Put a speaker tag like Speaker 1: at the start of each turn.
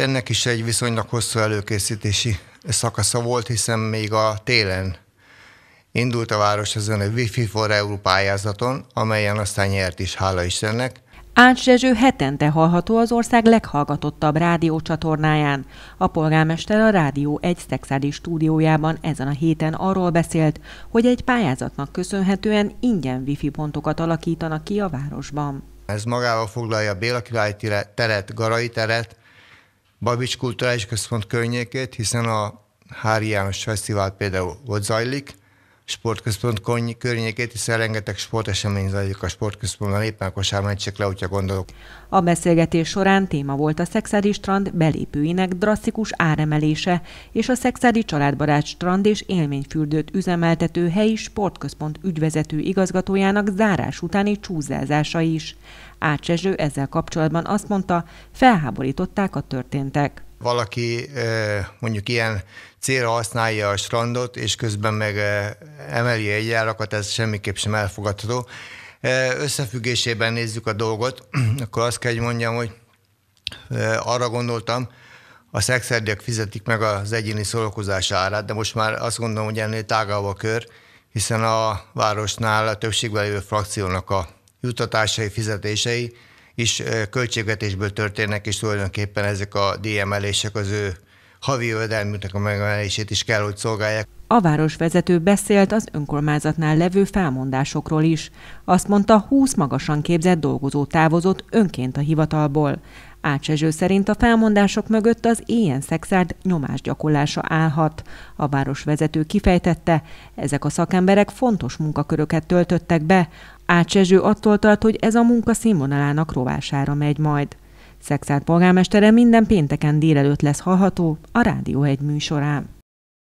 Speaker 1: ennek is egy viszonylag hosszú előkészítési szakasza volt, hiszen még a télen indult a város ezen a Wi-Fi for EU pályázaton, amelyen aztán nyert is, hála Istennek.
Speaker 2: Ács Zsezső hetente hallható az ország leghallgatottabb rádiócsatornáján. A polgármester a Rádió egy Szexádi stúdiójában ezen a héten arról beszélt, hogy egy pályázatnak köszönhetően ingyen wifi pontokat alakítanak ki a városban.
Speaker 1: Ez magával foglalja Béla király teret, Garai teret, Babics Kulturális Központ környékét, hiszen a Hári János Fesztivál például ott zajlik, sportközpont környékét, hiszen rengeteg sportesemény zajlik a sportközpontban, éppen a le, hogyha gondolok.
Speaker 2: A beszélgetés során téma volt a szexádi strand belépőinek drasztikus áremelése és a szexádi családbarát strand és élményfürdőt üzemeltető helyi sportközpont ügyvezető igazgatójának zárás utáni csúzázása is. Ácsezső ezzel kapcsolatban azt mondta, felháborították a történtek
Speaker 1: valaki mondjuk ilyen célra használja a strandot, és közben meg emeli egy árakat, ez semmiképp sem elfogadható. Összefüggésében nézzük a dolgot, akkor azt kell, hogy mondjam, hogy arra gondoltam, a szexerdiek fizetik meg az egyéni szórakozás árát, de most már azt gondolom, hogy ennél tágább a kör, hiszen a városnál a többségben lévő frakciónak a jutatásai, fizetései is költségvetésből történnek, és tulajdonképpen ezek a díjemelések az ő havi jövedelmüknek a megemelését is kell, hogy szolgálják.
Speaker 2: A városvezető beszélt az önkormányzatnál levő felmondásokról is. Azt mondta, 20 magasan képzett dolgozó távozott önként a hivatalból. Ácsezső szerint a felmondások mögött az ilyen szexárd nyomásgyakorlása állhat. A városvezető kifejtette, ezek a szakemberek fontos munkaköröket töltöttek be, Ácsezső attól tart, hogy ez a munka színvonalának rovására megy majd. Szexárd polgármestere minden pénteken délelőtt lesz hallható a Rádió egy műsorán.